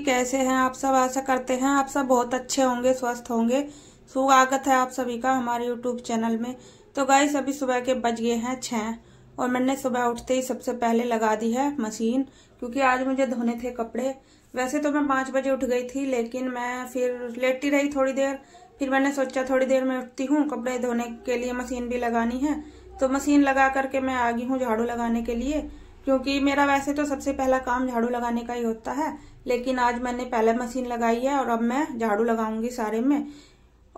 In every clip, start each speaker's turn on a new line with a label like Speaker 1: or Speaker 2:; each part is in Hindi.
Speaker 1: जी कैसे हैं आप सब आशा करते हैं आप सब बहुत अच्छे होंगे स्वस्थ होंगे स्वागत है आप सभी का हमारे यूट्यूब चैनल में तो गाइस अभी सुबह के बज गए हैं छः और मैंने सुबह उठते ही सबसे पहले लगा दी है मशीन क्योंकि आज मुझे धोने थे कपड़े वैसे तो मैं पाँच बजे उठ गई थी लेकिन मैं फिर लेटी रही थोड़ी देर फिर मैंने सोचा थोड़ी देर में उठती हूँ कपड़े धोने के लिए मशीन भी लगानी है तो मशीन लगा करके मैं आ गई हूँ झाड़ू लगाने के लिए क्योंकि मेरा वैसे तो सबसे पहला काम झाड़ू लगाने का ही होता है लेकिन आज मैंने पहले मशीन लगाई है और अब मैं झाड़ू लगाऊंगी सारे में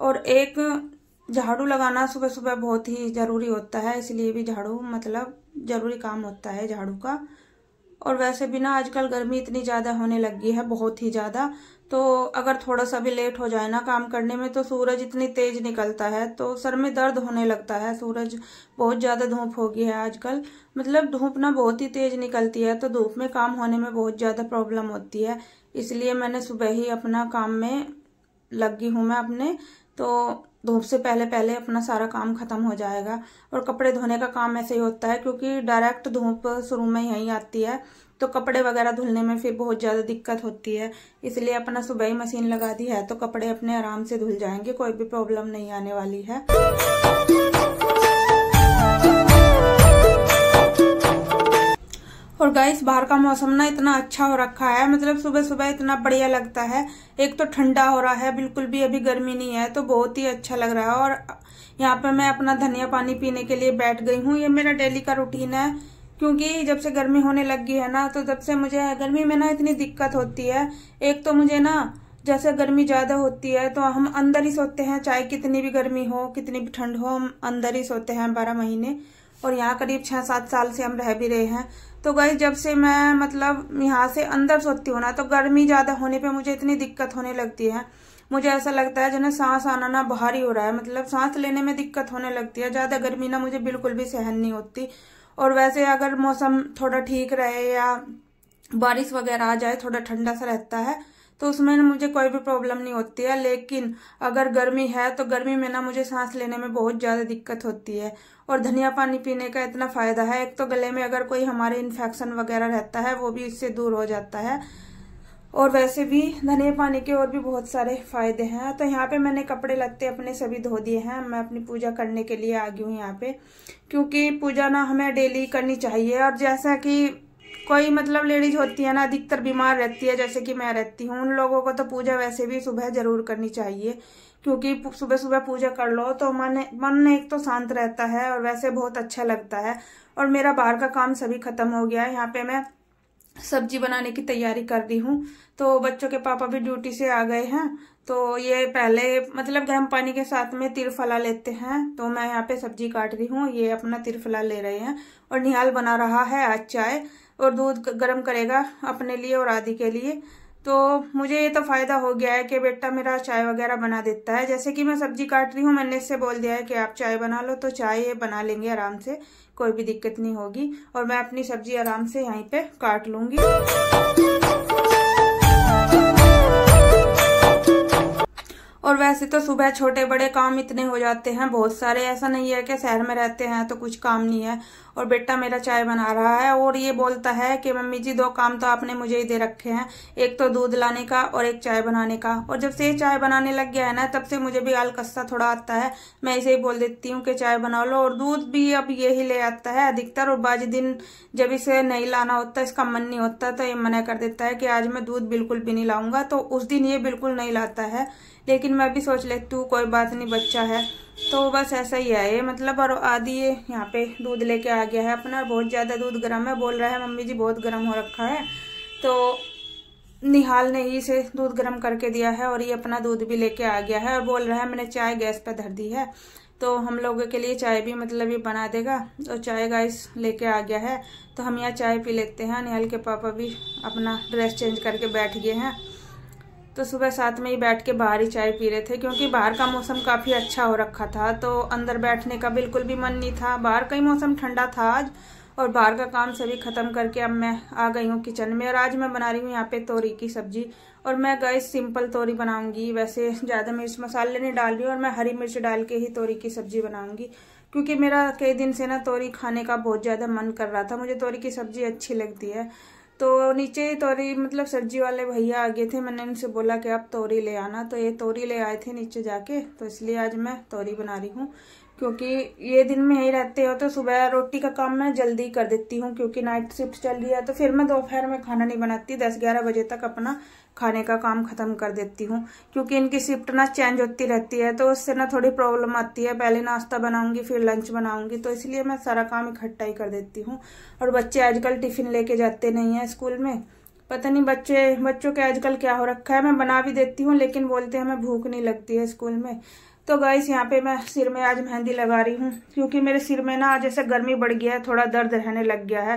Speaker 1: और एक झाड़ू लगाना सुबह सुबह बहुत ही ज़रूरी होता है इसलिए भी झाड़ू मतलब ज़रूरी काम होता है झाड़ू का और वैसे भी ना आजकल गर्मी इतनी ज़्यादा होने लगी है बहुत ही ज़्यादा तो अगर थोड़ा सा भी लेट हो जाए ना काम करने में तो सूरज इतनी तेज निकलता है तो सर में दर्द होने लगता है सूरज बहुत ज़्यादा धूप हो गई है आजकल मतलब धूप ना बहुत ही तेज निकलती है तो धूप में काम होने में बहुत ज़्यादा प्रॉब्लम होती है इसलिए मैंने सुबह ही अपना काम में लगी हूँ मैं अपने तो धूप से पहले पहले अपना सारा काम खत्म हो जाएगा और कपड़े धोने का काम ऐसे ही होता है क्योंकि डायरेक्ट धूप शुरू में यहीं आती है तो कपड़े वगैरह धुलने में फिर बहुत ज़्यादा दिक्कत होती है इसलिए अपना सुबह ही मशीन लगा दी है तो कपड़े अपने आराम से धुल जाएंगे कोई भी प्रॉब्लम नहीं आने वाली है और गाइस बाहर का मौसम ना इतना अच्छा हो रखा है मतलब सुबह सुबह इतना बढ़िया लगता है एक तो ठंडा हो रहा है बिल्कुल भी अभी गर्मी नहीं है तो बहुत ही अच्छा लग रहा है और यहाँ पे मैं अपना धनिया पानी पीने के लिए बैठ गई हूँ ये मेरा डेली का रूटीन है क्योंकि जब से गर्मी होने लग गई है ना तो जब से मुझे गर्मी में ना इतनी दिक्कत होती है एक तो मुझे ना जैसे गर्मी ज़्यादा होती है तो हम अंदर ही सोते हैं चाहे कितनी भी गर्मी हो कितनी भी ठंड हो हम अंदर ही सोते हैं बारह महीने और यहाँ करीब छः सात साल से हम रह भी रहे हैं तो गई जब से मैं मतलब यहाँ से अंदर सोती हूँ ना तो गर्मी ज़्यादा होने पे मुझे इतनी दिक्कत होने लगती है मुझे ऐसा लगता है ना सांस आना ना बाहर ही हो रहा है मतलब सांस लेने में दिक्कत होने लगती है ज़्यादा गर्मी ना मुझे बिल्कुल भी सहन नहीं होती और वैसे अगर मौसम थोड़ा ठीक रहे या बारिश वगैरह आ जाए थोड़ा ठंडा सा रहता है तो उसमें ना मुझे कोई भी प्रॉब्लम नहीं होती है लेकिन अगर गर्मी है तो गर्मी में ना मुझे सांस लेने में बहुत ज़्यादा दिक्कत होती है और धनिया पानी पीने का इतना फ़ायदा है एक तो गले में अगर कोई हमारे इन्फेक्शन वगैरह रहता है वो भी इससे दूर हो जाता है और वैसे भी धनिया पानी के और भी बहुत सारे फायदे हैं तो यहाँ पे मैंने कपड़े लगते अपने सभी धो दिए हैं मैं अपनी पूजा करने के लिए आ गई हूँ यहाँ पे क्योंकि पूजा ना हमें डेली करनी चाहिए और जैसा कि कोई मतलब लेडीज होती है ना अधिकतर बीमार रहती है जैसे कि मैं रहती हूँ उन लोगों को तो पूजा वैसे भी सुबह जरूर करनी चाहिए क्योंकि सुबह सुबह पूजा कर लो तो मन मन एक तो शांत रहता है और वैसे बहुत अच्छा लगता है और मेरा बाहर का काम सभी खत्म हो गया है यहाँ पे मैं सब्जी बनाने की तैयारी कर रही हूँ तो बच्चों के पापा भी ड्यूटी से आ गए हैं तो ये पहले मतलब गर्म पानी के साथ में तिरफला लेते हैं तो मैं यहाँ पे सब्जी काट रही हूँ ये अपना तिरफला ले रहे हैं और निहाल बना रहा है आज चाय और दूध गर्म करेगा अपने लिए और आदि के लिए तो मुझे ये तो फ़ायदा हो गया है कि बेटा मेरा चाय वगैरह बना देता है जैसे कि मैं सब्जी काट रही हूँ मैंने इससे बोल दिया है कि आप चाय बना लो तो चाय ये बना लेंगे आराम से कोई भी दिक्कत नहीं होगी और मैं अपनी सब्जी आराम से यहीं पे काट लूँगी और वैसे तो सुबह छोटे बड़े काम इतने हो जाते हैं बहुत सारे ऐसा नहीं है कि शहर में रहते हैं तो कुछ काम नहीं है और बेटा मेरा चाय बना रहा है और ये बोलता है कि मम्मी जी दो काम तो आपने मुझे ही दे रखे हैं एक तो दूध लाने का और एक चाय बनाने का और जब से ये चाय बनाने लग गया है ना तब से मुझे भी आलकस्सा थोड़ा आता है मैं इसे ही बोल देती हूँ कि चाय बना लो और दूध भी अब ये ही ले आता है अधिकतर और बाज दिन जब इसे नहीं लाना होता इसका मन नहीं होता तो ये मना कर देता है कि आज मैं दूध बिल्कुल भी नहीं लाऊंगा तो उस दिन ये बिल्कुल नहीं लाता है लेकिन मैं भी सोच लेती हूँ कोई बात नहीं बच्चा है तो बस ऐसा ही है ये मतलब और आदि ये यहाँ पे दूध लेके आ गया है अपना बहुत ज़्यादा दूध गर्म है बोल रहा है मम्मी जी बहुत गर्म हो रखा है तो निहाल ने ही इसे दूध गर्म करके दिया है और ये अपना दूध भी लेके आ गया है और बोल रहा है मैंने चाय गैस पर धर दी है तो हम लोगों के लिए चाय भी मतलब ये बना देगा और चाय गाइस लेके आ गया है तो हम यहाँ चाय पी लेते हैं निहाल के पापा भी अपना ड्रेस चेंज करके बैठ गए हैं तो सुबह साथ में ही बैठ के बाहर ही चाय पी रहे थे क्योंकि बाहर का मौसम काफ़ी अच्छा हो रखा था तो अंदर बैठने का बिल्कुल भी मन नहीं था बाहर का ही मौसम ठंडा था आज और बाहर का काम सभी ख़त्म करके अब मैं आ गई हूँ किचन में और आज मैं बना रही हूँ यहाँ पे तोरी की सब्जी और मैं गए सिंपल तोरी बनाऊँगी वैसे ज़्यादा मिर्च मसाले नहीं डाल रही और मैं हरी मिर्च डाल के ही तोरी की सब्जी बनाऊंगी क्योंकि मेरा कई दिन से ना तोरी खाने का बहुत ज़्यादा मन कर रहा था मुझे तोरी की सब्जी अच्छी लगती है तो नीचे ही तोरी मतलब सब्जी वाले भैया आ गए थे मैंने उनसे बोला कि आप तोरी ले आना तो ये तोरी ले आए थे नीचे जाके तो इसलिए आज मैं तोरी बना रही हूँ क्योंकि ये दिन में यही रहते हो तो सुबह रोटी का काम मैं जल्दी कर देती हूँ क्योंकि नाइट शिफ्ट चल रही है तो फिर मैं दोपहर में खाना नहीं बनाती दस ग्यारह बजे तक अपना खाने का काम खत्म कर देती हूँ क्योंकि इनकी शिफ्ट ना चेंज होती रहती है तो उससे ना थोड़ी प्रॉब्लम आती है पहले नाश्ता बनाऊंगी फिर लंच बनाऊंगी तो इसलिए मैं सारा काम इकट्ठा ही कर देती हूँ और बच्चे आजकल टिफिन लेके जाते नहीं है स्कूल में पता नहीं बच्चे बच्चों के आजकल क्या हो रखा है मैं बना भी देती हूँ लेकिन बोलते हैं हमें भूख नहीं लगती है स्कूल में तो गाइस यहाँ पे मैं सिर में आज मेहंदी लगा रही हूँ क्योंकि मेरे सिर में ना जैसे गर्मी बढ़ गया है थोड़ा दर्द रहने लग गया है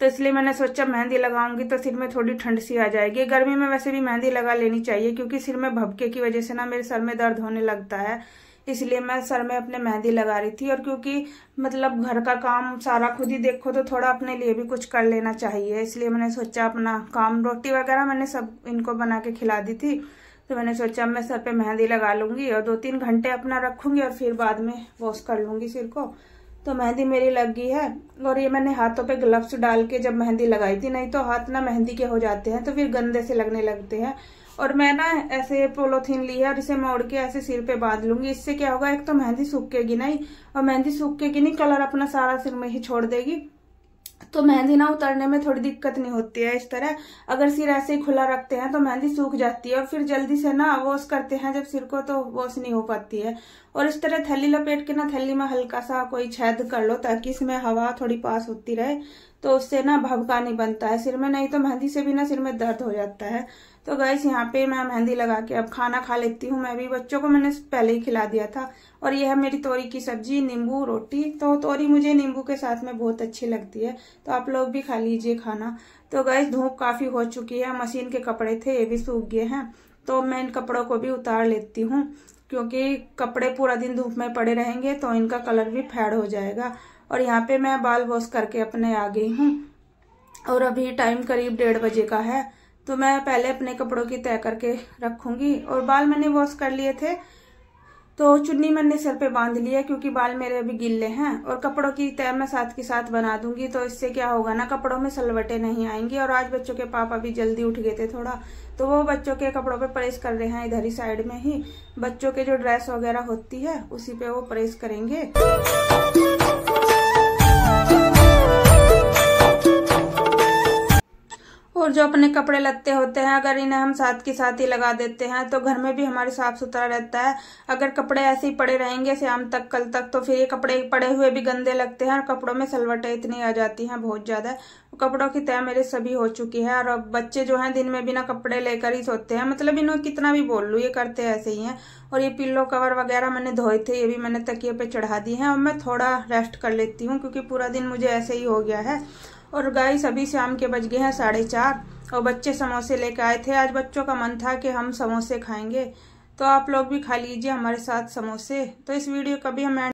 Speaker 1: तो इसलिए मैंने सोचा मेहंदी लगाऊंगी तो सिर में थोड़ी ठंड सी आ जाएगी गर्मी में वैसे भी मेहंदी लगा लेनी चाहिए क्योंकि सिर में भपके की वजह से ना मेरे सर में दर्द होने लगता है इसलिए मैं सर में अपने मेहंदी लगा रही थी और क्योंकि मतलब घर का काम सारा खुद ही देखो तो थोड़ा अपने लिए भी कुछ कर लेना चाहिए इसलिए मैंने सोचा अपना काम रोटी वगैरह मैंने सब इनको बना के खिला दी थी तो मैंने सोचा मैं सर पे मेहंदी लगा लूंगी और दो तीन घंटे अपना रखूंगी और फिर बाद में वॉश कर लूंगी सिर को तो मेहंदी मेरी लग गई है और ये मैंने हाथों पे ग्लव्स डाल के जब मेहंदी लगाई थी नहीं तो हाथ ना मेहंदी के हो जाते हैं तो फिर गंदे से लगने लगते हैं और मैं ना ऐसे पोलोथीन ली है और इसे मोड़ के ऐसे सिर पे बांध लूंगी इससे क्या होगा एक तो मेहंदी सूखेगी नहीं और मेहंदी सूखेगी नहीं कलर अपना सारा सिर में ही छोड़ देगी तो मेहंदी ना उतरने में थोड़ी दिक्कत नहीं होती है इस तरह अगर सिर ऐसे ही खुला रखते हैं तो मेहंदी सूख जाती है और फिर जल्दी से ना वॉश करते हैं जब सिर को तो वॉश नहीं हो पाती है और इस तरह थैली लपेट के ना थैली में हल्का सा कोई छेद कर लो ताकि इसमें हवा थोड़ी पास होती रहे तो उससे ना भबका नहीं बनता है सिर में नहीं तो मेहंदी से भी ना सिर में दर्द हो जाता है तो गैस यहाँ पे मैं मेहंदी लगा के अब खाना खा लेती हूँ मैं भी बच्चों को मैंने पहले ही खिला दिया था और यह है मेरी तोरी की सब्जी नींबू रोटी तो तोरी मुझे नींबू के साथ में बहुत अच्छी लगती है तो आप लोग भी खा लीजिए खाना तो गैस धूप काफ़ी हो चुकी है मशीन के कपड़े थे ये भी सूख गए हैं तो मैं इन कपड़ों को भी उतार लेती हूँ क्योंकि कपड़े पूरा दिन धूप में पड़े रहेंगे तो इनका कलर भी फेड हो जाएगा और यहाँ पे मैं बाल वॉश करके अपने आ गई हूँ और अभी टाइम करीब डेढ़ बजे का है तो मैं पहले अपने कपड़ों की तय करके रखूंगी और बाल मैंने वॉश कर लिए थे तो चुन्नी मैंने सिर पे बांध लिया क्योंकि बाल मेरे अभी गिल्ले हैं और कपड़ों की तय मैं साथ के साथ बना दूंगी तो इससे क्या होगा ना कपड़ों में सलवटे नहीं आएंगी और आज बच्चों के पापा भी जल्दी उठ गए थे थोड़ा तो वो बच्चों के कपड़ों पे प्रेस कर रहे हैं इधर ही साइड में ही बच्चों के जो ड्रेस वगैरह होती है उसी पे वो परेस करेंगे और जो अपने कपड़े लत्ते होते हैं अगर इन्हें हम साथ के साथ ही लगा देते हैं तो घर में भी हमारे साफ सुथरा रहता है अगर कपड़े ऐसे ही पड़े रहेंगे शाम तक कल तक तो फिर ये कपड़े पड़े हुए भी गंदे लगते हैं और कपड़ों में सलवटें इतनी आ जाती हैं बहुत ज़्यादा कपड़ों की तय मेरे सभी हो चुकी है और अब बच्चे जो हैं दिन में बिना कपड़े लेकर ही सोते हैं मतलब इन्हों कितना भी बोल लूँ ये करते ऐसे ही हैं और ये पिल्लो कवर वगैरह मैंने धोए थे ये भी मैंने तकिए पे चढ़ा दी हैं और मैं थोड़ा रेस्ट कर लेती हूँ क्योंकि पूरा दिन मुझे ऐसे ही हो गया है और गाइस अभी शाम के बज गए हैं साढ़े चार और बच्चे समोसे लेके आए थे आज बच्चों का मन था कि हम समोसे खाएंगे तो आप लोग भी खा लीजिए हमारे साथ समोसे तो इस वीडियो का भी हम